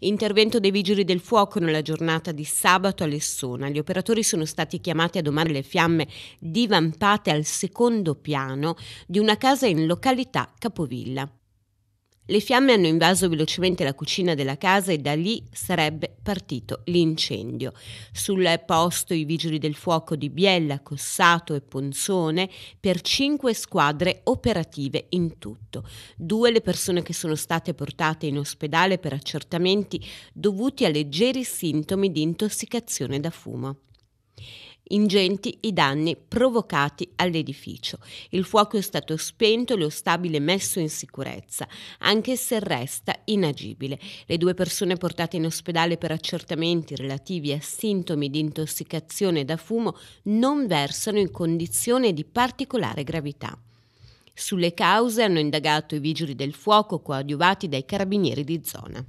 Intervento dei vigili del fuoco nella giornata di sabato a Lessona. Gli operatori sono stati chiamati a domare le fiamme divampate al secondo piano di una casa in località Capovilla. Le fiamme hanno invaso velocemente la cucina della casa e da lì sarebbe partito l'incendio. Sul posto i vigili del fuoco di Biella, Cossato e Ponzone per cinque squadre operative in tutto. Due le persone che sono state portate in ospedale per accertamenti dovuti a leggeri sintomi di intossicazione da fumo ingenti i danni provocati all'edificio. Il fuoco è stato spento e lo stabile messo in sicurezza, anche se resta inagibile. Le due persone portate in ospedale per accertamenti relativi a sintomi di intossicazione da fumo non versano in condizione di particolare gravità. Sulle cause hanno indagato i vigili del fuoco coadiuvati dai carabinieri di zona.